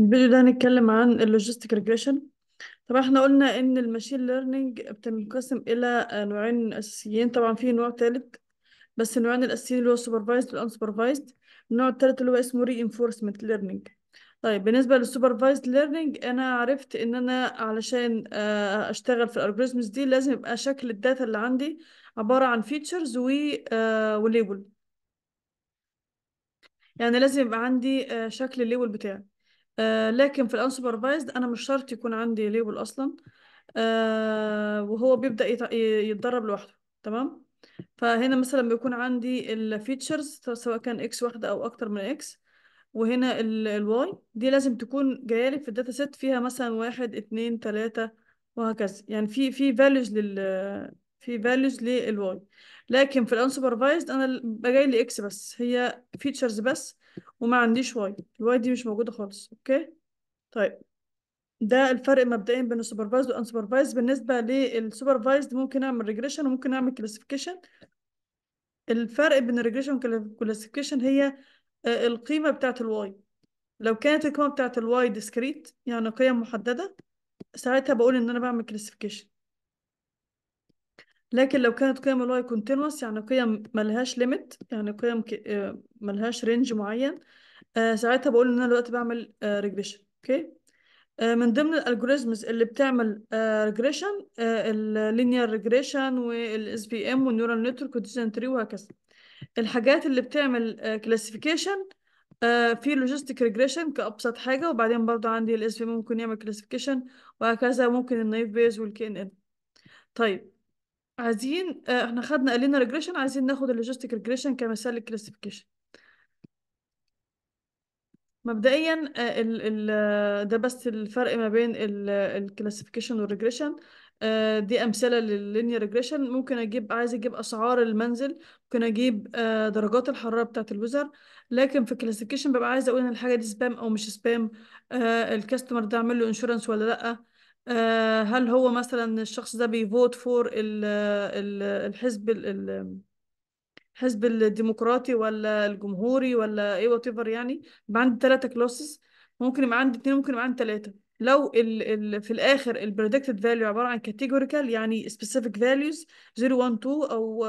الفيديو ده هنتكلم عن اللوجيستيك ريجريشن طبعا احنا قلنا ان الماشين ليرنينج بتنقسم الى نوعين اساسيين طبعا في نوع تالت بس النوعين الاساسيين اللي هو سوبرفايزد والانسوبرفايزد النوع التالت اللي هو اسمه ري انفورسمنت ليرنينج طيب بالنسبه للسوبرفايزد ليرنينج انا عرفت ان انا علشان آه، اشتغل في الالجوريزمز دي لازم يبقى شكل الداتا اللي عندي عباره عن فيتشرز و آه، وليبل يعني لازم يبقى عندي آه، شكل الليبل بتاعي آه لكن في الانسوبرفايزد انا مش شرط يكون عندي ليبل اصلا آه وهو بيبدا يتدرب لوحده تمام فهنا مثلا بيكون عندي الفيتشرز سواء كان اكس واحده او اكتر من اكس وهنا الواي دي لازم تكون جايه لي في الداتا سيت فيها مثلا واحد اتنين تلاتة وهكذا يعني في في فاليوز لل في فاليوز للواي لكن في الانسوبرفايزد انا بجاي لي اكس بس هي فيتشرز بس وما عنديش واي الواي دي مش موجودة خالص اوكي طيب ده الفرق مبدئيا بين السوبرفايزد والانسوبرفايزد بالنسبة للسوبرفايزد ممكن اعمل ريجريشن وممكن اعمل كلاسيفيكيشن الفرق بين الريجريشن والكلاسيفيكيشن هي آه، القيمة بتاعة الواي لو كانت القيمة بتاعة الواي ديسكريت يعني قيم محددة ساعتها بقول ان انا بعمل كلاسيفيكيشن لكن لو كانت قيم الواي كونتينوس يعني قيم ملهاش ليميت يعني قيم آه، ملهاش رينج معين آه، ساعتها بقول ان انا دلوقتي بعمل ريجريشن آه، اوكي من ضمن الالجوريزمز اللي بتعمل ريجريشن اللينير ريجريشن والاس بي ام والنيورال نتورك والديسن تري وهكذا الحاجات اللي بتعمل كلاسيفيكيشن في لوجيستيك ريجريشن كابسط حاجه وبعدين برضو عندي الاس بي ممكن يعمل كلاسيفيكيشن وهكذا ممكن النايف بيز والكي ان ان طيب عايزين آه، احنا خدنا لينير ريجريشن عايزين ناخد اللوجيستيك ريجريشن كمثال للكلاسيفيكيشن مبدئيا آه، آه، ده بس الفرق ما بين الكلاسيفيكيشن والريجريشن دي امثله لللينير ريجريشن ممكن اجيب عايز اجيب اسعار المنزل ممكن اجيب درجات الحراره بتاعه الوزر لكن في الكلاسيفيكيشن ببقى عايز اقول ان الحاجه دي سبام او مش سبام الكاستمر ده عامل له انشورنس ولا لا آه، هل هو مثلا الشخص ده بيفوت فور الحزب الحزب الديمقراطي ولا الجمهوري ولا ايه وات ايفر يعني يبقى عندي ثلاثة كلاسز ممكن يبقى عندي اثنين ممكن يبقى عندي ثلاثة لو ال ال في الاخر البريدكتد فاليو عباره عن كاتيجوريكال يعني سبيسيفيك فاليوز 012 او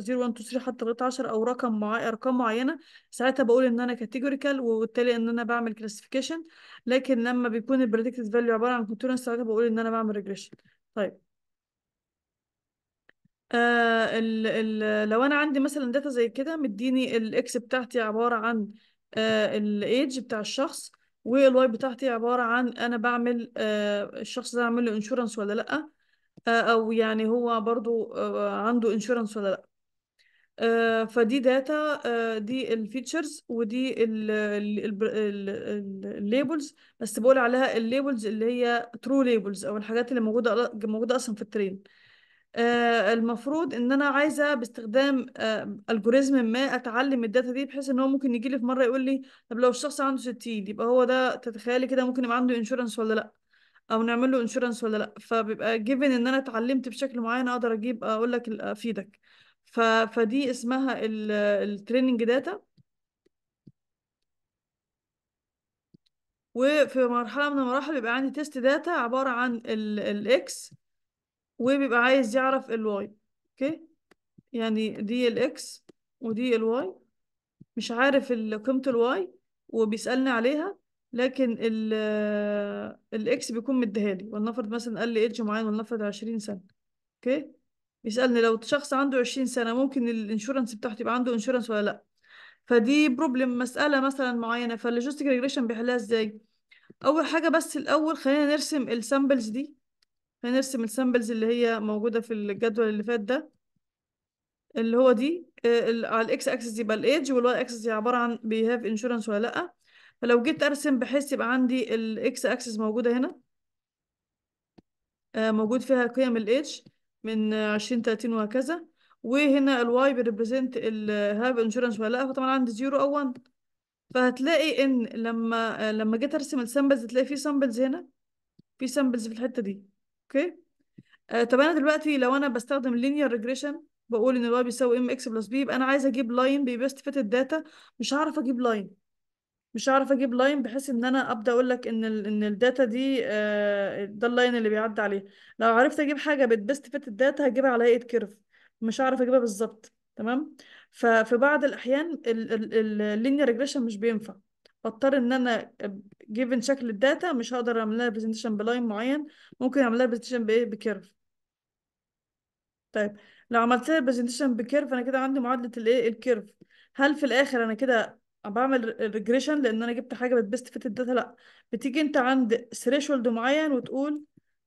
0123 آه، حتى لغايه 10 او رقم مع ارقام معينه ساعتها بقول ان انا كاتيجوريكال وبالتالي ان انا بعمل كلاسيفيكيشن لكن لما بيكون البريدكتد فاليو عباره عن كونتورنس ساعتها بقول ان انا بعمل ريجريشن طيب آه ال ال لو انا عندي مثلا داتا زي كده مديني الاكس بتاعتي عباره عن آه الايدج بتاع الشخص والواي بتاعتي عبارة عن أنا بعمل آه، الشخص ده عامل له انشورنس ولا لأ آه، أو يعني هو برضو آه، عنده انشورنس ولا لأ فدي داتا دي الفيتشرز ودي الليبلز بس بقول عليها الليبلز اللي هي ترو ليبلز او الحاجات اللي موجوده موجوده اصلا في الترين آه، المفروض ان انا عايزه باستخدام الجوريزم آه، ما اتعلم الداتا دي بحيث ان هو ممكن يجي لي في مره يقول لي طب لو الشخص عنده 60 يبقى هو ده تتخيلي كده ممكن يبقى عنده انشورنس ولا لا او نعمل له انشورنس ولا لا فبيبقى جيفن ان انا اتعلمت بشكل معين اقدر اجيب اقول لك افيدك فدي اسمها التريننج داتا وفي مرحله من المراحل بيبقى عندي تيست داتا عباره عن الاكس وبيبقى عايز يعرف الواي اوكي يعني دي الاكس ودي الواي مش عارف قيمة الواي وبيسألني عليها لكن ال الاكس بيكون مديها لي ولنفرض مثلا قال لي ايدج معين ولنفرض 20 سنة اوكي بيسألني لو شخص عنده 20 سنة ممكن الانشورنس بتاعته يبقى عنده انشورنس ولا لا فدي بروبلم مسألة مثلا معينة فاللوجيستيك ريجريشن بيحلها ازاي أول حاجة بس الأول خلينا نرسم السامبلز دي هنرسم السامبلز اللي هي موجودة في الجدول اللي فات ده اللي هو دي آه، على الاكس اكسس يبقى الايدج والواي اكسس هي عبارة عن بيهاف انشورنس ولا لأ فلو جيت ارسم بحيث يبقى عندي الاكس اكسس موجودة هنا آه، موجود فيها قيم الايدج من عشرين تلاتين وهكذا وهنا الواي بيريبريزنت الهاف انشورنس ولا لأ فطبعا عندي زيرو او وان فهتلاقي ان لما آه، لما جيت ارسم السامبلز هتلاقي في سامبلز هنا في سامبلز في الحتة دي اوكي آه طب انا دلوقتي لو انا بستخدم لينير ريجريشن بقول ان الواي بيساوي ام اكس بلس بي يبقى انا عايزه اجيب لاين بيبست فيت الداتا مش هعرف اجيب لاين مش هعرف اجيب لاين بحيث ان انا ابدا اقول لك ان الـ ان الداتا دي آه، ده اللاين اللي بيعدي عليه لو عرفت اجيب حاجه بتبست فيت الداتا هجيبها على هيئه كيرف مش هعرف اجيبها بالظبط تمام ففي بعض الاحيان اللينير ريجريشن مش بينفع بضطر ان انا جيفن شكل الداتا مش هقدر اعمل لها برزنتيشن بلاين معين ممكن اعمل لها برزنتيشن بايه بكيرف طيب لو عملت لها برزنتيشن بكيرف انا كده عندي معادله الايه الكيرف هل في الاخر انا كده بعمل ريجريشن لان انا جبت حاجه بتبست فيت الداتا لا بتيجي انت عند ثريشولد معين وتقول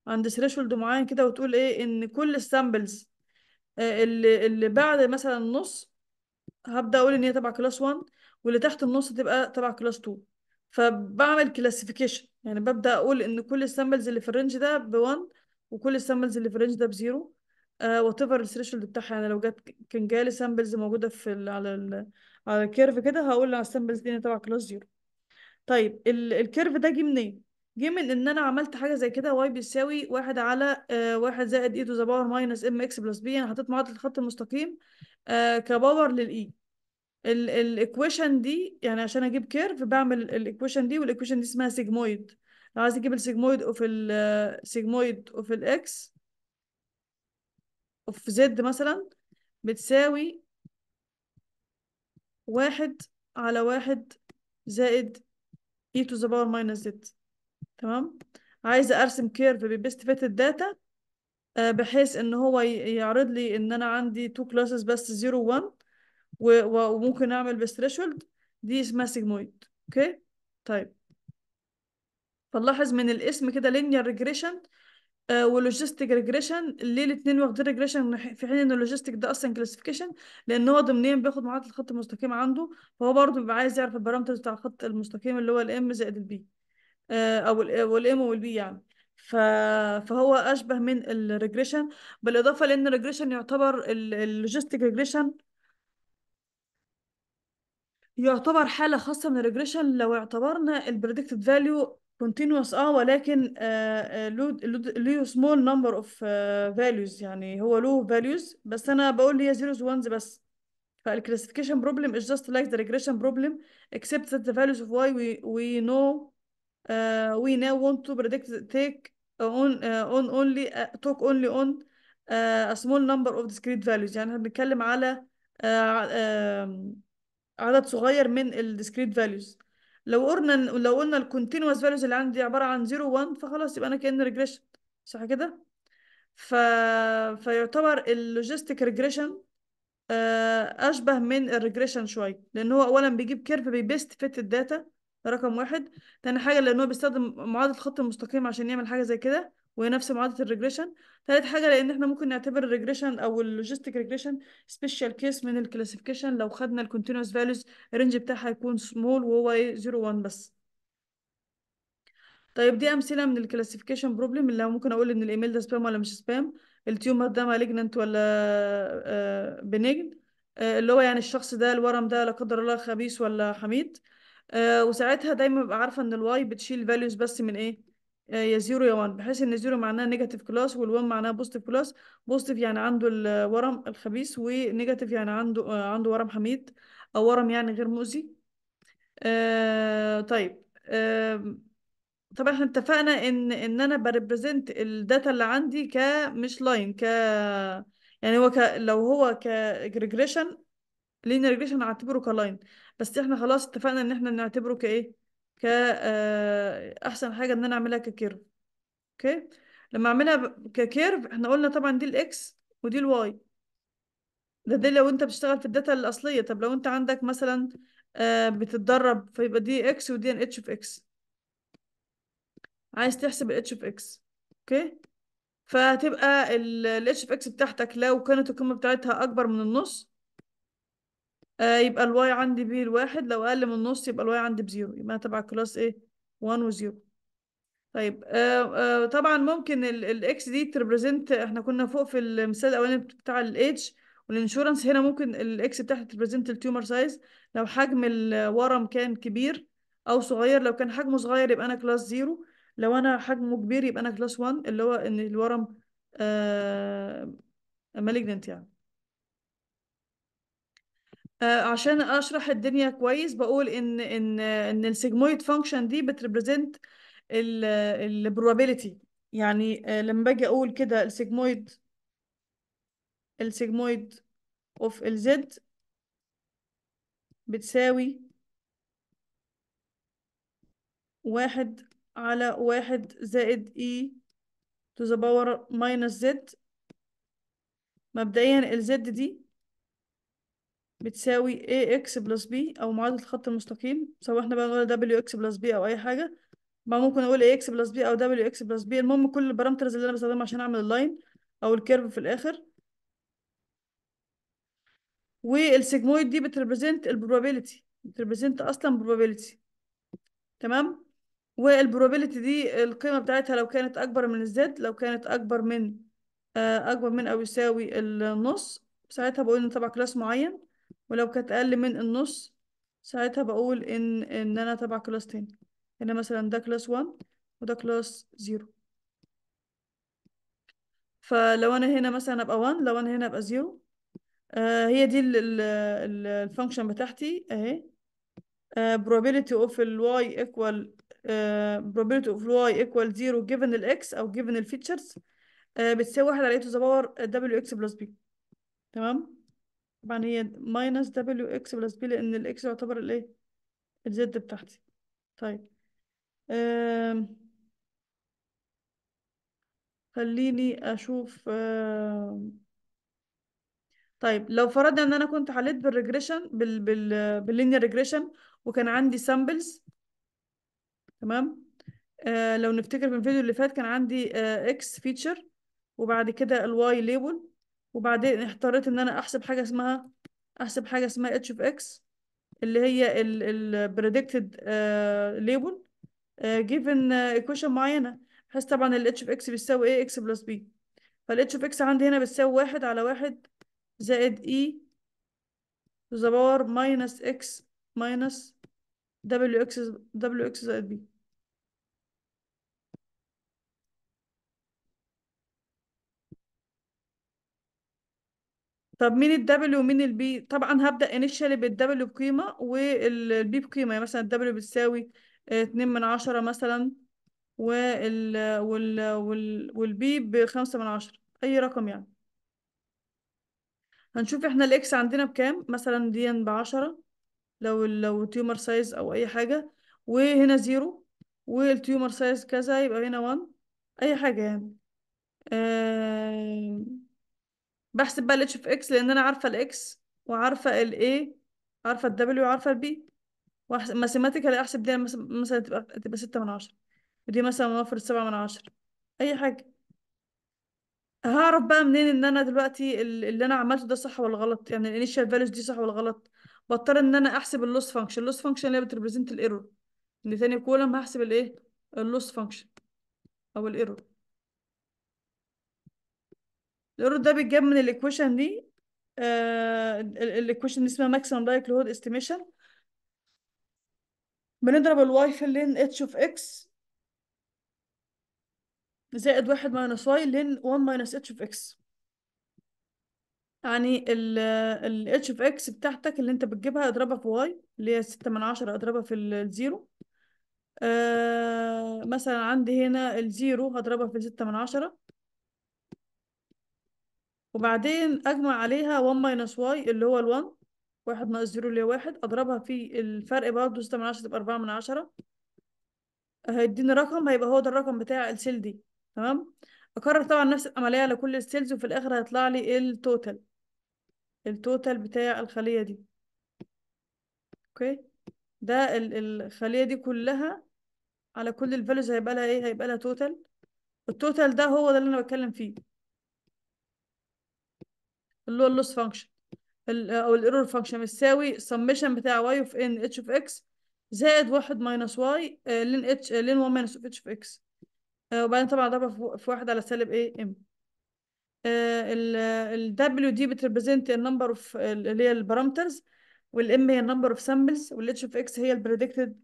عند ثريشولد معين كده وتقول ايه ان كل السامبلز آه، اللي اللي بعد مثلا النص هبدا اقول ان هي تبع كلاس 1 واللي تحت النص تبقى تبع كلاس 2 فبعمل كلاسيفيكيشن يعني ببدا اقول ان كل السامبلز اللي في الرينج ده ب1 وكل السامبلز اللي في الرينج ده بزيرو وات ايفر الثريشولد بتاعها يعني لو جت كان جالي سامبلز موجوده في على الـ على الكيرف كده هقول على السامبلز دي تبع كلاس زيرو طيب الكيرف ده جه منين؟ جه من ان انا عملت حاجه زي كده واي بيساوي واحد على آه، واحد زائد اي تو ذا باور ماينس ام اكس بلس بي انا حطيت معادله الخط المستقيم آه، كباور للاي e. الايكويشن دي يعني عشان اجيب كيرف بعمل الايكويشن دي والايكويشن دي اسمها سيجمويد لو عايز اجيب السيجمويد اوف السيجمويد اوف الاكس اوف زد مثلا بتساوي واحد على واحد زائد اي تو ذا باور ماينس زد تمام عايزة ارسم كيرف ببيست فيت الداتا آه، بحيث ان هو يعرض لي ان انا عندي تو كلاسز بس 0 1 وممكن اعمل ثريشولد دي اسمها سيجمويد اوكي طيب فنلاحظ من الاسم كده لينير ريجريشن آه، ولوجيستيك ريجريشن ليه الاثنين واخدين ريجريشن في حين ان اللوجيستيك ده اصلا كلاسيفيكيشن لان هو ضمنيا بياخد معادله الخط المستقيم عنده فهو برضه بيبقى عايز يعرف البارامترز بتاع الخط المستقيم اللي هو الام زائد البي آه، او والام والبي يعني فهو اشبه من الريجريشن بالاضافه لان الريجريشن يعتبر اللوجيستيك ريجريشن يعتبر حالة خاصة من الريجريشن لو اعتبرنا البريدكتد فاليو continuous اه ولكن آه له سمول نمبر اوف فاليوز يعني هو له فاليوز بس انا بقول هي زيروز وانز بس فالكلاسيفيكيشن problem is just like the regression problem except that the values of y we we know uh, we now want to predict take on uh, on only uh, talk only on uh, a small number of discrete values يعني احنا بنتكلم على uh, uh, عدد صغير من discrete values لو قلنا لو قلنا continuous values اللي عندي عباره عن 0 1 فخلاص يبقى انا كان regression صح كده ف... فيعتبر logistic regression آه، اشبه من regression شويه لان هو اولا بيجيب كيرف best fit الداتا رقم واحد تاني حاجه لان هو بيستخدم معادله الخط المستقيم عشان يعمل حاجه زي كده وهي نفس معادله الريجريشن ثالث حاجه لان احنا ممكن نعتبر الريجريشن او اللوجيستيك ريجريشن سبيشال كيس من الكلاسيفيكيشن لو خدنا الكونتينوس فاليوز الرينج بتاعها يكون سمول وهو 0 إيه؟ 1 بس طيب دي امثله من الكلاسيفيكيشن بروبلم اللي ممكن اقول ان الايميل ده سبام ولا مش سبام التيومر ده مالجننت ولا بنجن آه، آه، اللي هو يعني الشخص ده الورم ده لا قدر الله خبيث ولا حميد آه، وساعتها دايما ببقى عارفه ان الواي بتشيل فاليوز بس من ايه آه، يا يا وان بحيث ان زيرو معناها نيجاتيف كلاس والوان معناها بوزيتيف كلاس بوزيتيف يعني عنده الورم الخبيث ونيجاتيف يعني عنده آه، عنده ورم حميد او ورم يعني غير مؤذي آه طيب آه طبعا احنا اتفقنا ان ان انا بريبريزنت الداتا اللي عندي كمش لاين ك يعني هو ك... لو هو كريجريشن لين ريجريشن هعتبره كلاين بس احنا خلاص اتفقنا ان احنا نعتبره كايه كأحسن آه، احسن حاجه ان انا اعملها ككيرف اوكي لما اعملها ككيرف احنا قلنا طبعا دي الاكس ودي الواي ده دي لو انت بتشتغل في الداتا الاصليه طب لو انت عندك مثلا آه، بتتدرب فيبقى دي اكس ودي ان اتش في اكس عايز تحسب الاتش في اكس اوكي فهتبقى الاتش في اكس بتاعتك لو كانت القيمه بتاعتها اكبر من النص آه يبقى الواي عندي بيه الواحد لو اقل من النص يبقى الواي عندي بزيرو يبقى انا تبع كلاس ايه 1 وزيرو طيب آه آه طبعا ممكن الاكس دي تريبريزنت احنا كنا فوق في المثال الاولاني بتاع الاتش والانشورنس هنا ممكن الاكس بتاعها تريبريزنت التيومر سايز لو حجم الورم كان كبير او صغير لو كان حجمه صغير يبقى انا كلاس زيرو لو انا حجمه كبير يبقى انا كلاس 1 اللي هو ان الورم آه مالجننت يعني آه، عشان اشرح الدنيا كويس بقول ان ان ان السيجمويد فانكشن دي بتريبريزنت البروبابيلتي يعني آه، لما باجي اقول كده السيجمويد السيجمويد اوف الزد بتساوي واحد على واحد زائد اي e to the power minus z مبدئيا الزد دي بتساوي ax بلس b أو معادلة الخط المستقيم سواء احنا بقى نقول wx بلس b أو أي حاجة ما ممكن أقول ax بلس b أو wx بلس b المهم كل البارامترز اللي أنا بستخدمها عشان أعمل اللاين أو الكيرف في الآخر والسيجمويد دي بتريبريزنت البروبابيلتي بتريبريزنت أصلا probability تمام والبروبابيلتي دي القيمة بتاعتها لو كانت أكبر من الزد لو كانت أكبر من آه، أكبر من أو يساوي النص ساعتها بقول إن تبع كلاس معين ولو كانت اقل من النص ساعتها بقول ان ان انا تبع كلاس تاني هنا يعني مثلا ده كلاس 1 وده كلاس 0 فلو انا هنا مثلا ابقى 1 لو انا هنا ابقى 0 آه هي دي الفانكشن بتاعتي اهي آه probability of y equal آه probability of y equal 0 given ال x او given ال features آه بتساوي 1 على e to the power w x plus b تمام طبعا هي ماينس دبليو اكس بلس بي لان الاكس يعتبر الايه الزد بتاعتي طيب آم. خليني اشوف آم. طيب لو فرضنا ان انا كنت حليت بالريجريشن بال بال باللينير ريجريشن وكان عندي سامبلز تمام آه لو نفتكر في الفيديو اللي فات كان عندي آه اكس فيتشر وبعد كده الواي ليبل وبعدين اضطريت ان انا احسب حاجه اسمها احسب حاجه اسمها اتش اوف اكس اللي هي البريدكتد ليبل جيفن ايكويشن معينه بحيث طبعا الاتش اوف اكس بيساوي ايه اكس بلس بي فالاتش اوف اكس عندي هنا بتساوي واحد على واحد زائد اي زبار ماينس اكس ماينس دبليو اكس دبليو اكس زائد بي طب مين الدبل ومين البي طبعا هبدأ انيشالي بالدبل بقيمة والبي بقيمة يعني مثلا الدبل بتساوي اتنين من عشرة مثلا وال وال وال والبي بخمسة من عشرة أي رقم يعني هنشوف احنا الاكس عندنا بكام مثلا دي بعشرة لو لو تيومر سايز أو أي حاجة وهنا زيرو والتيومر سايز كذا يبقى هنا وان أي حاجة يعني آه بحسب بقى الاتش في اكس لان انا عارفه الاكس وعارفه الاي عارفه الدبليو وعارفه البي واحسب ماثيماتيكال احسب دي مثلا تبقى تبقى 6 من 10 ودي مثلا موفر 7 من 10 اي حاجه هعرف بقى منين ان انا دلوقتي اللي انا عملته ده صح ولا غلط يعني الانيشال فاليوز دي صح ولا غلط بضطر ان انا احسب اللوس فانكشن اللوس فانكشن اللي هي بتريبريزنت الايرور ان تاني كولم هحسب الايه اللوس فانكشن او الايرور الايرور ده بيتجاب من الايكويشن دي آه الايكويشن اللي اسمها ماكسيمم لود استيميشن بنضرب الواي في اللين اتش اوف اكس زائد واحد ماينس واي لين 1 ماينس اتش اوف اكس يعني ال ال h اوف x بتاعتك اللي انت بتجيبها اضربها في y اللي هي ستة من عشرة اضربها في الزيرو آه مثلا عندي هنا الزيرو هضربها في ستة من عشرة وبعدين اجمع عليها 1 ماينس واي اللي هو ال1 واحد ناقص زيرو اللي هو واحد اضربها في الفرق برضه ستة من عشرة تبقى أربعة من عشرة هيديني رقم هيبقى هو ده الرقم بتاع السيل دي تمام اكرر طبعا نفس العملية على كل السيلز وفي الاخر هيطلع لي التوتال التوتال بتاع الخلية دي اوكي ده الخلية دي كلها على كل الفالوز هيبقى لها ايه هيبقى لها توتال التوتال ده هو ده اللي انا بتكلم فيه اللي هو اللوس فانكشن او الايرور فانكشن بتساوي السمشن بتاع واي اوف ان اتش اوف اكس زائد واحد ماينس واي لين اتش لين 1 ماينس اوف اتش اوف اكس وبعدين طبعا اضربها في واحد على سالب ايه ام ال دبليو دي بتريبريزنت آه، النمبر اوف اللي هي البارامترز والام هي النمبر اوف سامبلز والاتش اوف اكس هي البريدكتد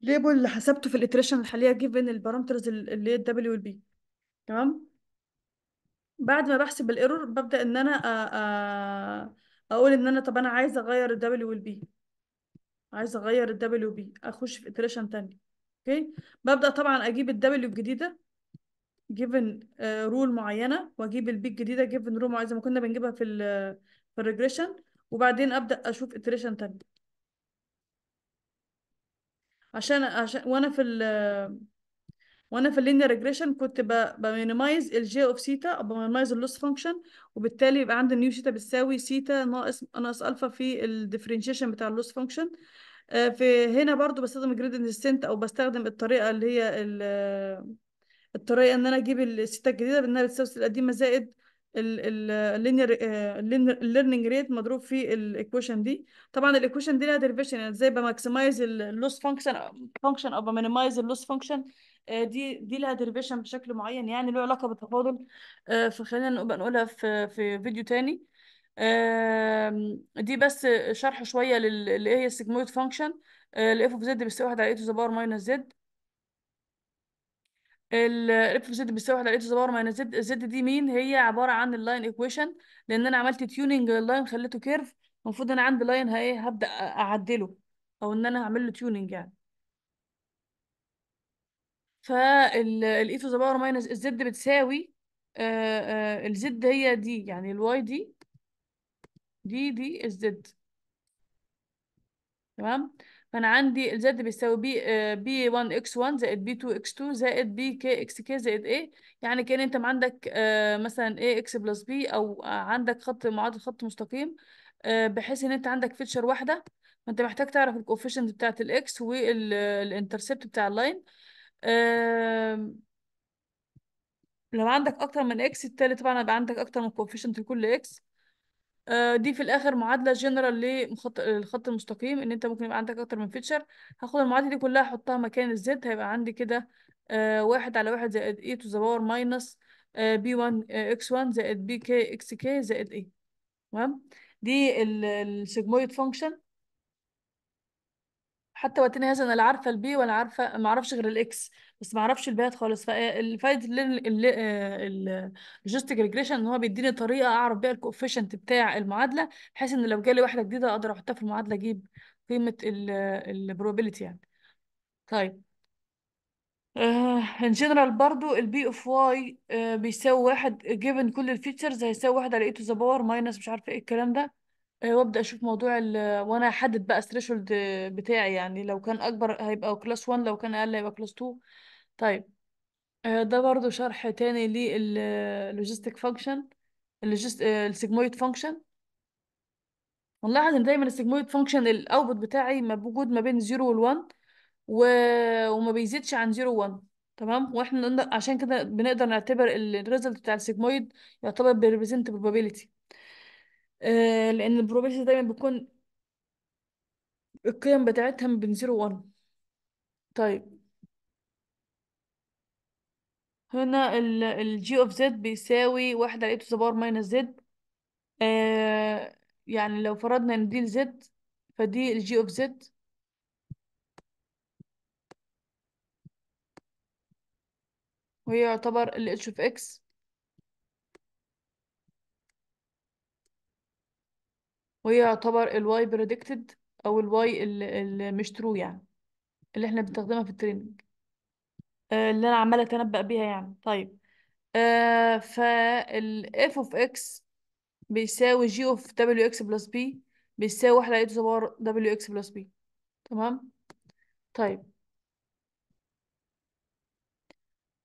ليبل اللي حسبته في الاتريشن الحاليه جيفن البارامترز اللي هي الدبليو والبي تمام بعد ما بحسب الايرور ببدأ ان انا آه، آه، اقول ان انا طب انا عايزه اغير الدبليو B عايزه اغير W بي اخش في اتريشن تاني اوكي ببدأ طبعا اجيب W الجديده given رول آه، معينه واجيب B الجديده given رول معينه زي ما كنا بنجيبها في ال في الريجريشن وبعدين ابدا اشوف اتريشن تاني عشان عشان وانا في ال وانا في اللينير ريجريشن كنت بمينيمايز الجي اوف سيتا او بمينيمايز اللوس فانكشن وبالتالي يبقى عندي نيو سيتا بتساوي سيتا ناقص ناقص الفا في الديفرنشيشن بتاع اللوس فانكشن آه، في هنا برضو بستخدم الجريدنت ديسنت او بستخدم الطريقه اللي هي الطريقه ان انا اجيب السيتا الجديده بانها بتساوي السيتا القديمه زائد الليرنينج ريت آه، مضروب في الايكويشن دي طبعا الايكويشن دي لها ديريفيشن يعني ازاي بماكسمايز اللوس فانكشن فانكشن او بمينيمايز اللوس فانكشن آه، دي دي لها ديريفيشن بشكل معين يعني له علاقه بالتفاضل آه، فخلينا نبقى نقولها في في فيديو تاني دي بس شرح شويه لايه هي السيجمويد فانكشن الاف اوف زد بيساوي 1 على اي تو ذا باور ماينس زد الاف اوف زد بيساوي 1 على اي تو ذا باور ماينس زد الزد دي مين هي عباره عن اللاين ايكويشن لان انا عملت تيوننج اللاين خليته كيرف المفروض انا عندي لاين ايه هبدا اعدله او ان انا هعمل له تيوننج يعني فالاي تو ذا باور ماينس الزد بتساوي آه، آه، الزد هي دي يعني الواي دي دي دي الزد تمام فانا عندي الزد بيساوي بي بي 1 اكس 1 زائد بي 2 اكس 2 زائد بي كي اكس كي زائد ايه يعني كان انت عندك آه، مثلا ايه اكس بلس بي او عندك خط معادل خط مستقيم بحيث ان انت عندك فيتشر واحده فانت محتاج تعرف الكوفيشنت بتاعت الاكس والانترسبت بتاع اللاين لو عندك اكتر من اكس التالت طبعا هيبقى عندك اكتر من كوفيشنت لكل اكس آه، دي في الاخر معادله جنرال لخط الخط المستقيم ان انت ممكن يبقى عندك اكتر من فيتشر هاخد المعادله دي كلها احطها مكان الزد هيبقى عندي كده آه، واحد على واحد زائد اي تو ذا باور ماينس بي 1 اكس 1 زائد بي كي اكس كي زائد اي تمام دي السيجمويد فانكشن حتى وقتنا هذا انا لا عارفه البي ولا عارفه ما اعرفش غير الاكس بس ما اعرفش البيات خالص فالفايده اللوجيستيك ريجريشن ان هو بيديني طريقه اعرف بيها الكوفيشنت بتاع المعادله بحيث ان لو جالي واحده جديده اقدر احطها في المعادله اجيب قيمه البروبابيلتي يعني طيب ان آه، جنرال برضو البي اوف واي بيساوي واحد جيفن كل الفيتشرز هيساوي واحد على اي تو ذا باور ماينس مش عارفه ايه الكلام ده آه، وابدا اشوف موضوع ال آه، وانا احدد بقى الثريشولد بتاعي يعني لو كان اكبر هيبقى كلاس 1 لو كان اقل هيبقى كلاس 2 طيب آه، ده برضو شرح تاني لللوجيستيك فانكشن اللوجيست السيجمويد فانكشن ونلاحظ ان دايما السيجمويد فانكشن الاوتبوت بتاعي ما بوجود ما بين 0 وال1 و... وما بيزيدش عن 0 و1 تمام واحنا عشان كده بنقدر نعتبر الريزلت بتاع السيجمويد يعتبر بريزنت probability آه، لان البروبابيلتي دايما بتكون القيم بتاعتها من بين 0 و1 طيب هنا الجي اوف زد بيساوي واحد على اي تو ذا باور ماينس زد يعني لو فرضنا ان دي الزد فدي الجي اوف زد وهي يعتبر ال h of x وهي يعتبر ال y predicted او ال y مش true يعني اللي احنا بنستخدمها في التريننج آه، اللي انا عماله اتنبأ بيها يعني طيب آه فال f of x بيساوي g of w x plus b بيساوي واحد على اي زبار w x plus b تمام طيب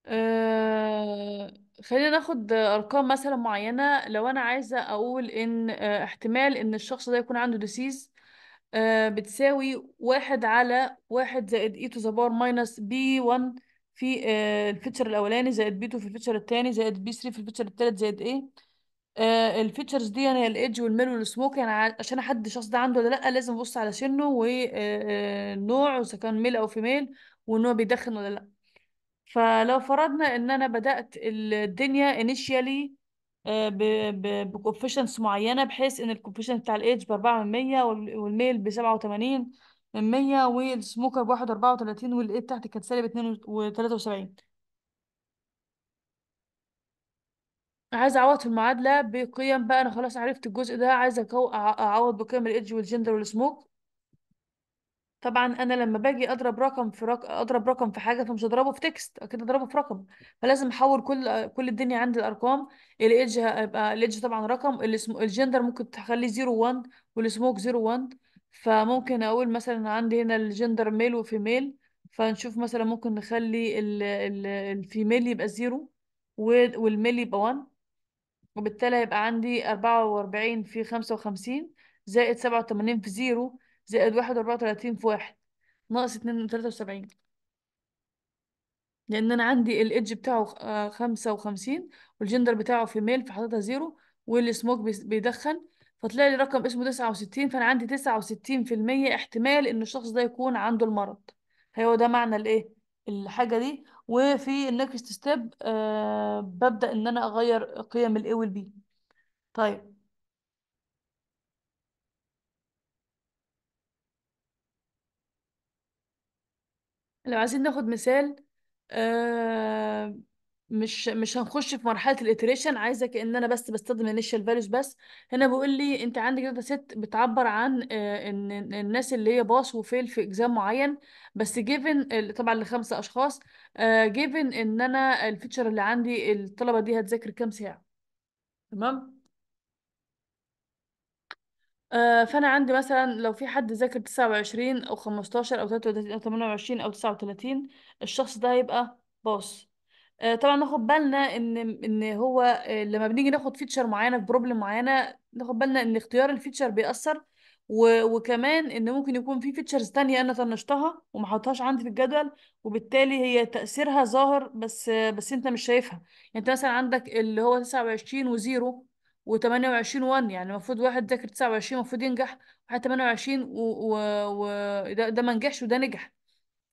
آه خلينا ناخد ارقام مثلا معينه لو انا عايزه اقول ان آه، احتمال ان الشخص ده يكون عنده ديسيز آه، بتساوي واحد على واحد زائد اي تو ذا باور ماينس بي 1 في آه، الفيتشر الاولاني زائد بي 2 في الفيتشر الثاني زائد بي 3 في الفيتشر الثالث زائد ايه الفيتشرز دي يعني الايدج والميل والسموك يعني ع- عشان احدد الشخص ده عنده ولا لا لازم ابص على سنه ونوعه اذا كان ميل او فيميل والنوع بيدخن ولا لا فلو فرضنا ان انا بدات الدنيا انيشيالي آه، بكوفيشنس معينه بحيث ان الكوفيشنس بتاع الايدج ب 4 من 100 والميل ب 87 من 100 والسموكر ب 34 والايد تحت كانت سالب 273 عايزه اعوض في المعادله بقيم بقى انا خلاص عرفت الجزء ده عايزه اعوض بقيم الايدج والجندر والسموك طبعا انا لما باجي اضرب رقم في رق... اضرب رقم في حاجه فمش هضربه في تكست اكيد هضربه في رقم فلازم احول كل كل الدنيا عندي الارقام الايدج هيبقى الايدج طبعا رقم الاسم... الجندر ممكن تخليه 01 والسموك 01 فممكن اقول مثلا عندي هنا الجندر ميل وفيميل فنشوف مثلا ممكن نخلي ال... ال... الفيميل يبقى 0 والميل يبقى 1 وبالتالي هيبقى عندي 44 في 55 زائد 87 في 0 زائد واحد وأربعة وتلاتين في واحد ناقص اتنين وتلاتة وسبعين لأن أنا عندي الإيدج بتاعه آه، خمسة وخمسين والجندر بتاعه فيميل فحطيتها زيرو والسموك بيدخن فطلع لي رقم اسمه تسعة وستين فأنا عندي تسعة وستين في المية احتمال إن الشخص ده يكون عنده المرض هو ده معنى الإيه الحاجة دي وفي النكست ستيب آه ببدأ إن أنا أغير قيم والـ والبي طيب لو عايزين ناخد مثال آه، مش مش هنخش في مرحله الاتريشن عايزه كان انا بس بستخدم الانيشال فاليوز بس هنا بيقول لي انت عندك داتا ست بتعبر عن آه، ان الناس اللي هي باص وفيل في اكزام معين بس جيفن طبعا لخمسه اشخاص جيفن آه، ان انا الفيتشر اللي عندي الطلبه دي هتذاكر كام ساعه تمام آه، فانا عندي مثلا لو في حد ذاكر 29 او 15 او 33 او 28 او 39 الشخص ده هيبقى باص آه، طبعا ناخد بالنا ان ان هو آه، لما بنيجي ناخد فيتشر معينه في بروبلم معينه ناخد بالنا ان اختيار الفيتشر بيأثر و... وكمان ان ممكن يكون في فيتشرز تانية انا طنشتها وما حطهاش عندي في الجدول وبالتالي هي تأثيرها ظاهر بس بس انت مش شايفها يعني انت مثلا عندك اللي هو 29 وزيرو و28 1 يعني المفروض واحد ذاكر 29 المفروض ينجح واحد 28 و, و... و... ده, ده ما نجحش وده نجح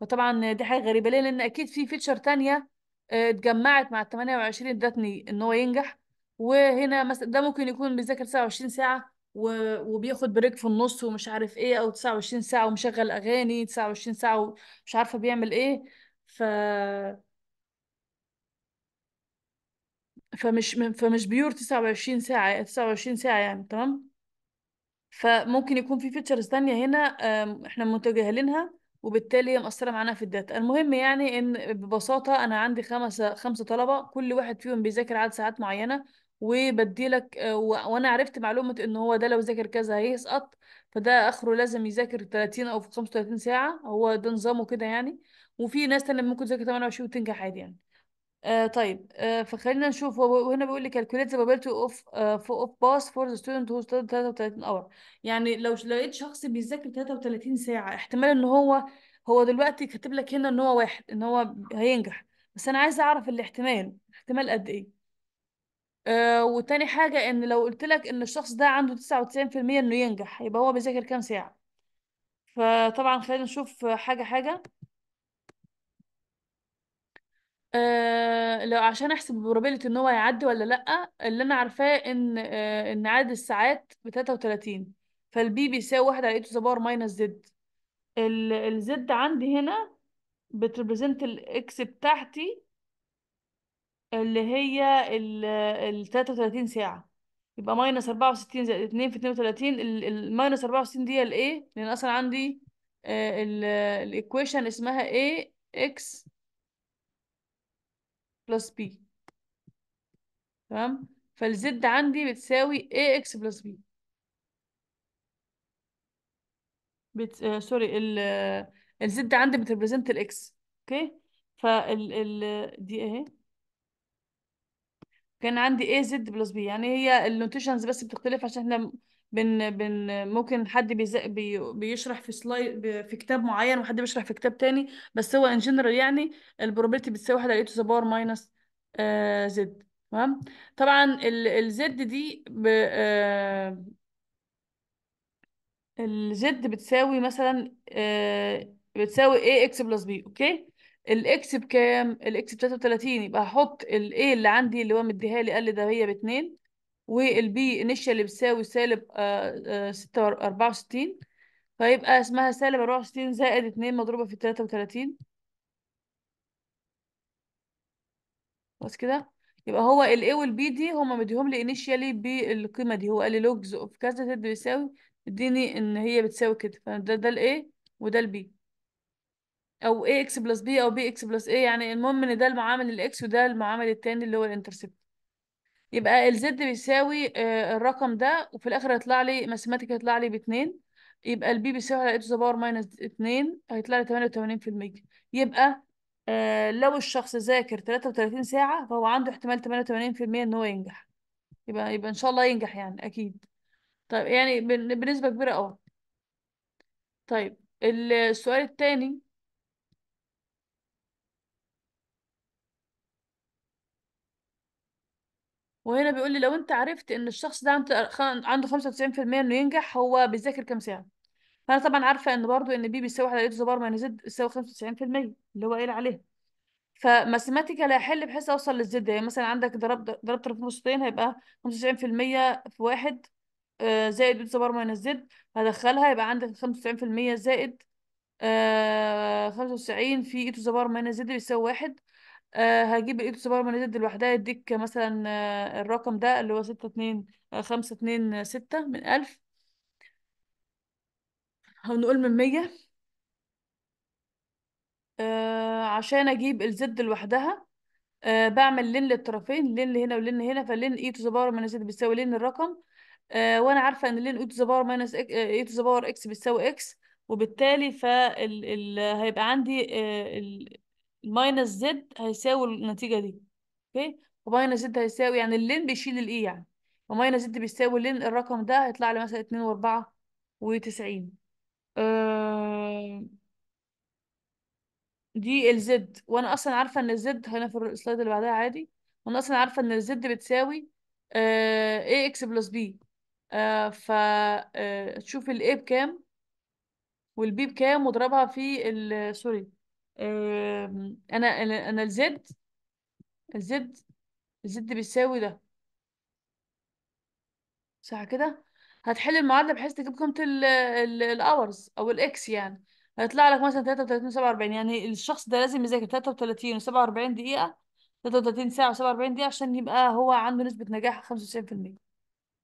فطبعا دي حاجه غريبه ليه لان اكيد في فيتشر تانية آه، اتجمعت مع ال 28 ادتني ان هو ينجح وهنا مثلا ده ممكن يكون بيذاكر 29 ساعه و... وبياخد بريك في النص ومش عارف ايه او 29 ساعه ومشغل اغاني 29 ساعه ومش عارفه بيعمل ايه ف فمش فمش بيور 29 ساعة 29 ساعة يعني تمام فممكن يكون في فيتشرز تانية هنا احنا متجاهلينها وبالتالي هي مأثرة معانا في الداتا المهم يعني ان ببساطة انا عندي خمسة خمسة طلبة كل واحد فيهم بيذاكر عدد ساعات معينة وبديلك آه، وانا عرفت معلومة ان هو ده لو ذاكر كذا هيسقط فده اخره لازم يذاكر 30 او 35 ساعة هو ده نظامه كده يعني وفي ناس تانية ممكن تذاكر 28 وتنجح عادي يعني آه طيب آه فخلينا نشوف وهنا بيقول لي calculate the probability of آه of pass for the student who studied 33 hour يعني لو لقيت شخص بيذاكر 33 ساعة احتمال ان هو هو دلوقتي كاتب لك هنا ان هو واحد ان هو هينجح بس انا عايزة اعرف الاحتمال احتمال قد ايه آه وتاني حاجة ان لو قلت لك ان الشخص ده عنده 99% انه ينجح يبقى هو بيذاكر كام ساعة فطبعا خلينا نشوف حاجة حاجة آه، لو عشان احسب probability ان هو يعدي ولا لأ اللي انا عارفاه ان آه، ان عدد الساعات ب 33 فالبي بيساوي 1 على اي تو ذا باور ماينس زد الزد عندي هنا بتريبريزنت الاكس بتاعتي اللي هي ال 33 ساعة يبقى ماينس 64 زائد 2 في 32 الماينس 64 دي الايه لان اصلا عندي آه، الايكويشن اسمها ايه اكس بلس بي تمام فالزد عندي بتساوي اي اكس بلس بي بت... آه سوري ال... آه، الزد عندي بتريبريزنت الاكس اوكي فال ال... دي اهي إيه كان عندي اي زد بلس بي يعني هي النوتيشنز بس بتختلف عشان احنا بن بن ممكن حد بي... بيشرح في سلاي... في كتاب معين وحد بيشرح في كتاب تاني بس هو ان جنرال يعني البروبابيلتي بتساوي 1 على اي تو ذا باور ماينس زد تمام طبعا الزد دي ب... آه، الزد بتساوي مثلا آه، بتساوي اي اكس بلس بي اوكي الاكس بكام الاكس ب 33 يبقى هحط الاي اللي عندي اللي هو مديها لي قال لي ده هي باتنين والبي انيشال بتساوي سالب آه، آه، ستة أربعة وستين فيبقى آه، اسمها سالب أربعة وستين زائد اتنين مضروبة في تلاتة وتلاتين بس كده يبقى هو ال A وال B دي هما مديهم لي initially بالقيمة دي هو قال لي logs of كذا تد بيساوي اديني ان هي بتساوي كده فده ده ال A وده ال B او A x بلس B او B x بلس A يعني المهم ان ده المعامل ال X وده المعامل التاني اللي هو الانترسبت يبقى الزد بيساوي آه، الرقم ده وفي الاخر هيطلع لي ماثيماتيك هيطلع لي باتنين يبقى البي بيساوي على ذا باور ماينس اتنين هيطلع لي تمانية وتمانين في المية يبقى آه، لو الشخص ذاكر تلاتة وتلاتين ساعة فهو عنده احتمال تمانية وتمانين في المية ان هو ينجح يبقى يبقى ان شاء الله ينجح يعني اكيد طيب يعني بنسبة كبيرة اه طيب السؤال التاني وهنا بيقول لي لو انت عرفت ان الشخص ده عنده 95% انه ينجح هو بيذاكر كام ساعه فانا طبعا عارفه ان برضو ان بي بيساوي 1 على بار ماينس زد يساوي 95% اللي هو قايل عليه لا هحل بحيث اوصل للزد يعني مثلا عندك ضرب ضرب طرف نصين هيبقى 95% في واحد آه، زائد بيت بار ماينس زد هدخلها يبقى عندك 95% زائد 95 آه، في ايتو بار ماينس زد بيساوي واحد آه، هجيب الايد سوبر دي لوحدها يديك مثلا آه، الرقم ده اللي هو ستة اتنين آه، خمسة اتنين آه، ستة من ألف هنقول من مية آه، عشان أجيب الزد لوحدها آه، بعمل لين للطرفين لين هنا ولين هنا فلين اي تو ذا باور ماينس زد بتساوي لين الرقم آه، وانا عارفه ان لين اي تو ذا باور ماينس اي تو ذا باور اكس بتساوي اكس وبالتالي فال هيبقى عندي آه، ماينس زد هيساوي النتيجة دي اوكي وماينس زد هيساوي يعني اللين بيشيل الاي e يعني وماينس زد بيساوي لين الرقم ده هيطلع لي مثلا اتنين واربعة وتسعين آه، دي الزد وانا اصلا عارفة ان الزد هنا في السلايد اللي بعدها عادي وانا اصلا عارفة ان الزد بتساوي اي اكس بلس بي أه... آه، فتشوف آه، الاي بكام والبي بكام واضربها في سوري انا انا الزد الزد الزد بيساوي ده صح كده هتحل المعادله بحيث تجيب قيمه الاورز او الاكس يعني هيطلع لك مثلا 33 و47 يعني الشخص ده لازم يذاكر 33 و47 دقيقه 33 ساعه و47 دقيقه عشان يبقى هو عنده نسبه نجاح 95%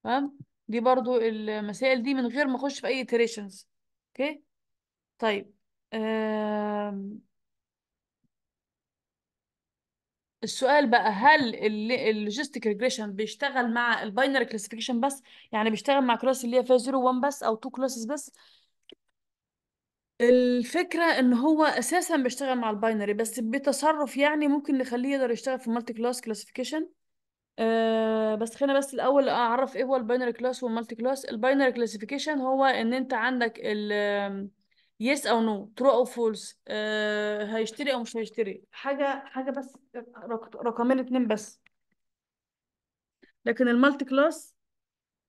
تمام دي برضو المسائل دي من غير ما اخش في اي تريشنز اوكي طيب أم... السؤال بقى هل اللوجيستيك ريجريشن بيشتغل مع الباينري كلاسيفيكيشن بس يعني بيشتغل مع كلاس اللي هي فيها 0 1 بس او 2 كلاسز بس الفكرة ان هو اساسا بيشتغل مع الباينري بس بتصرف يعني ممكن نخليه يقدر يشتغل في مالتي كلاس كلاسيفيكيشن أه بس خلينا بس الاول اعرف ايه هو الباينري كلاس والمالتي كلاس الباينري كلاسيفيكيشن هو ان انت عندك ال يس او نو ترو او فولس هيشتري او مش هيشتري حاجه حاجه بس رقمين اتنين بس لكن المالتي كلاس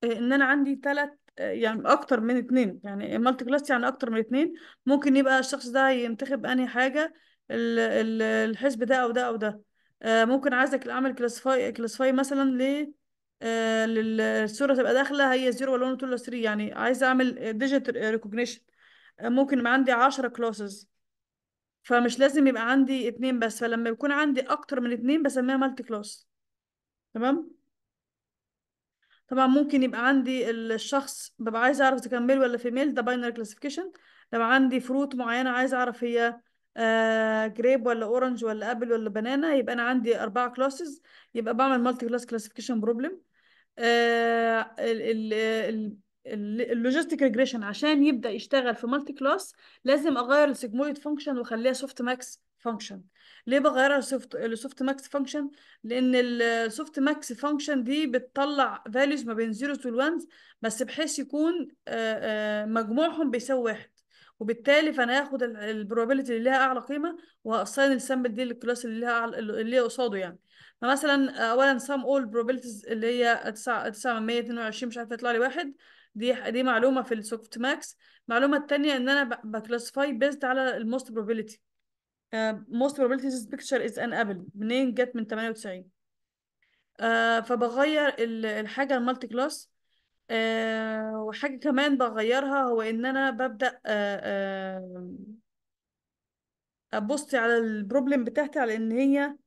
آه، ان انا عندي ثلاث آه، يعني اكتر من اتنين يعني المالتي كلاس يعني اكتر من اتنين ممكن يبقى الشخص ده ينتخب انهي حاجه الحزب ده او ده او ده آه، ممكن عايزك اعمل كلاسيفاي كلاسيفاي مثلا ل للصوره تبقى داخله هي زيرو ولا 1 2 3 يعني عايزه اعمل ديجيتال ريكوجنيشن ممكن يبقى عندي 10 كلوزز فمش لازم يبقى عندي اتنين بس فلما يكون عندي اكتر من اتنين بسميها مالتي كلاس تمام طبعا ممكن يبقى عندي الشخص ببقى عايز اعرف اذا كان ميل ولا فيميل ده باينري كلاسيفيكيشن لو عندي فروت معينه عايز اعرف هي آه جريب ولا اورنج ولا ابل ولا بنانا يبقى انا عندي اربعه كلاسز يبقى بعمل مالتي كلاس كلاسيفيكيشن بروبلم آه ال ال اللوجيستيك ريجريشن عشان يبدا يشتغل في مالتي كلاس لازم اغير السيجمويد فانكشن واخليها سوفت ماكس فانكشن ليه بغيرها سوفت لسوفت ماكس فانكشن لان السوفت ماكس فانكشن دي بتطلع فاليوز ما بين 0 تو 1 بس بحيث يكون آه، آه، مجموعهم بيساوي واحد وبالتالي فانا هاخد البروبابيلتي اللي لها اعلى قيمه وهقصين السامبل دي للكلاس اللي ليها اللي قصاده يعني فمثلا آه، اولا سام اول probabilities اللي هي 9 922 مش عارفه يطلع لي واحد دي دي معلومه في السوفت ماكس المعلومه الثانيه ان انا بكلاسيفاي بيزد على الموست بروبابيلتي موست بروبابيلتي ذيس بيكتشر از ان ابل منين جت من 98 uh, آه، فبغير الحاجه المالتي كلاس uh, وحاجه كمان بغيرها هو ان انا ببدا آه، آه، ابص uh, على البروبلم بتاعتي على ان هي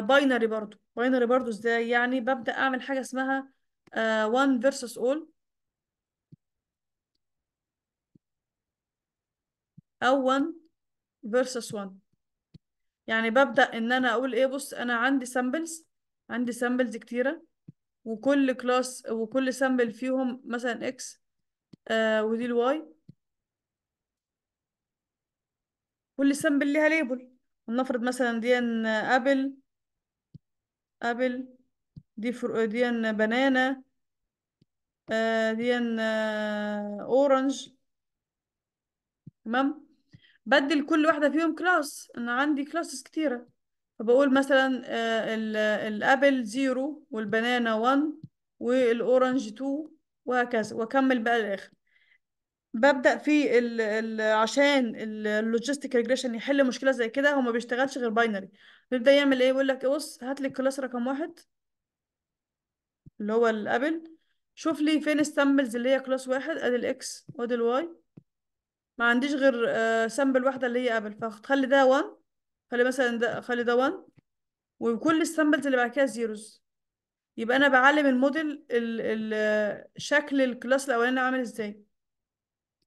باينري برضو باينري برضو ازاي يعني ببدا اعمل حاجه اسمها 1 versus all أو 1 versus 1 يعني ببدأ إن أنا أقول إيه بص أنا عندي سامبلز عندي سامبلز كتيرة وكل كلاس وكل سامبل فيهم مثلا إكس آه ودي الواي كل سامبل ليها ليبل ونفرض مثلا دي ان ابل ابل دي فر... دي ان بنانا آه دي ان آه اورنج تمام بدل كل واحدة فيهم كلاس أنا عندي كلاسز كتيرة فبقول مثلا آه، الأبل زيرو والبنانا 1 والأورنج تو وهكذا وأكمل بقى للآخر ببدأ في الـ الـ عشان اللوجيستيك ريجريشن يحل مشكلة زي كده هو ما بيشتغلش غير باينري بيبدأ يعمل إيه يقول لك بص هات لي الكلاس رقم واحد اللي هو الأبل شوف لي فين السامبلز اللي هي كلاس واحد ادي الاكس وادي الواي ما عنديش غير آه، سامبل واحدة اللي هي قبل فخلي ده 1 خلي مثلا ده خلي ده 1 وكل السامبلز اللي بعد كده زيروز يبقى انا بعلم الموديل ال ال آه، شكل الكلاس الاولاني عامل ازاي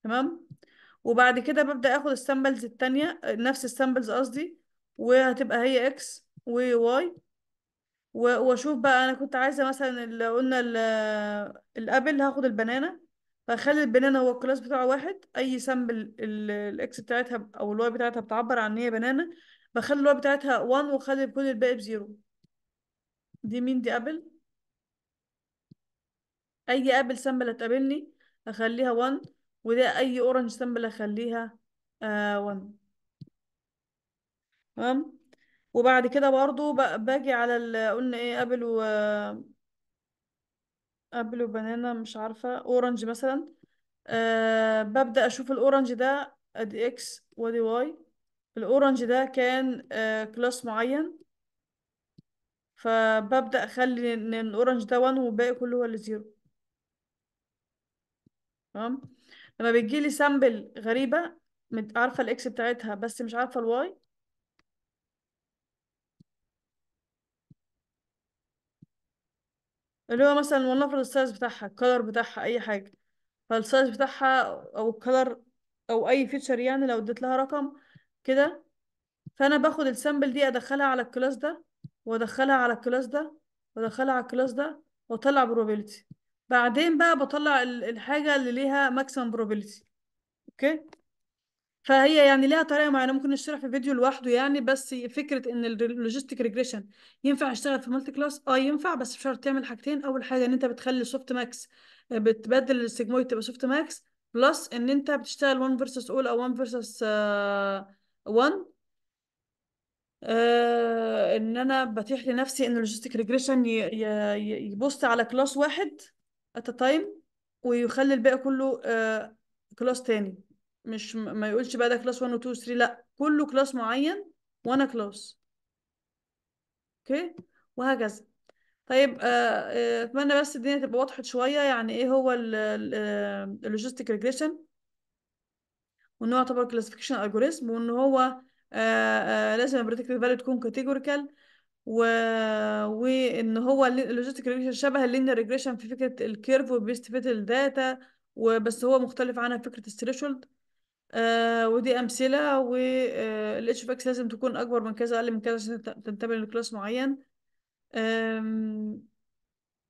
تمام وبعد كده ببدأ اخد السامبلز التانية نفس السامبلز قصدي وهتبقى هي اكس وواي واشوف بقى انا كنت عايزة مثلا اللي قلنا آه، الابل هاخد البنانة فخلي البنانة هو الكلاس بتاعه واحد أي سامبل الإكس بتاعتها أو الواي بتاعتها بتعبر عن إن هي بنانة بخلي الواي بتاعتها 1 وخلي كل الباقي بزيرو دي مين دي أبل أي أبل سامبل هتقابلني هخليها 1 وده أي أورنج سامبل هخليها 1 آه، تمام وبعد كده برضو باجي على قلنا إيه أبل و ابل وبنانا مش عارفه اورنج مثلا أه ببدا اشوف الاورنج ده ادي اكس وادي واي الاورنج ده كان أه كلاس معين فببدا اخلي ان الاورنج ده 1 والباقي كله هو اللي زيرو تمام لما بيجي لي سامبل غريبه عارفه الاكس بتاعتها بس مش عارفه الواي اللي هو مثلا ولنفرض السايز بتاعها الكلر بتاعها اي حاجه فالسايز بتاعها او الكلر او اي فيتشر يعني لو اديت لها رقم كده فانا باخد السامبل دي ادخلها على الكلاس ده وادخلها على الكلاس ده وادخلها على الكلاس ده واطلع probability بعدين بقى بطلع الحاجه اللي ليها maximum probability اوكي فهي يعني ليها طريقه معينه ممكن نشرح في فيديو لوحده يعني بس فكره ان اللوجيستيك ريجريشن ينفع يشتغل في مالتي كلاس اه ينفع بس بشرط تعمل حاجتين اول حاجه ان انت بتخلي سوفت ماكس آه، بتبدل السيجمويد تبقى سوفت ماكس بلس ان انت بتشتغل 1 فيرسس اول او 1 فيرسس 1 ان انا بتيح لنفسي ان اللوجيستيك ريجريشن يبص على كلاس واحد ات تايم ويخلي الباقي كله كلاس آه، تاني مش ما يقولش بقى ده كلاس 1 و 2 و 3 لا كله كلاس معين وانا كلاس اوكي وهكذا طيب آه، آه، اتمنى بس الدنيا تبقى وضحت شويه يعني ايه هو اللوجيستيك ريجريشن آه، وان هو يعتبر كلاسيفيكيشن الجوريزم وان هو لازم البريدكتيف فاليو تكون كاتيجوريكال وان هو اللوجيستيك ريجريشن شبه اللينير ريجريشن في فكره الكيرف وبيستفيد الداتا وبس هو مختلف عنها في فكره الثريشولد آه، ودي امثله والاتش آه، باكس لازم تكون اكبر من كذا اقل من كذا عشان تنتمي لكلاس معين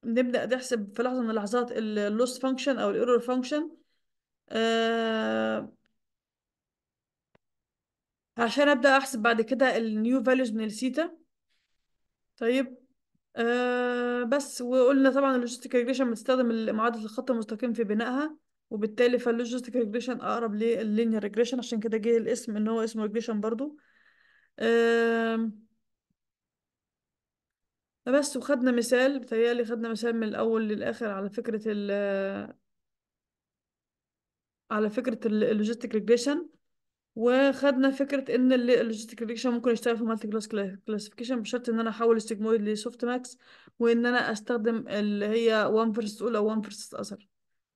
نبدا نحسب في لحظه من اللحظات اللوست فانكشن او الايرور آه، فانكشن عشان ابدا احسب بعد كده النيو فاليوز من السيتا طيب آه بس وقلنا طبعا اللوجيستيك ريجريشن بتستخدم معادله الخط المستقيم في بنائها وبالتالي فاللوجيستيك ريجريشن اقرب لللينير ريجريشن عشان كده جه الاسم ان هو اسمه ريجريشن برضو بس وخدنا مثال بتهيألي خدنا مثال من الأول للآخر على فكرة ال على فكرة اللوجيستيك ريجريشن وخدنا فكرة إن اللوجيستيك ريجريشن ممكن يشتغل في مالتي كلاس كلاسيفيكيشن بشرط إن أنا أحول السيجمويد لسوفت ماكس وإن أنا أستخدم اللي هي 1 فيرسس أول أو 1 فيرسس أثر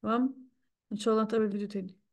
تمام İnşallah tabii video hediye.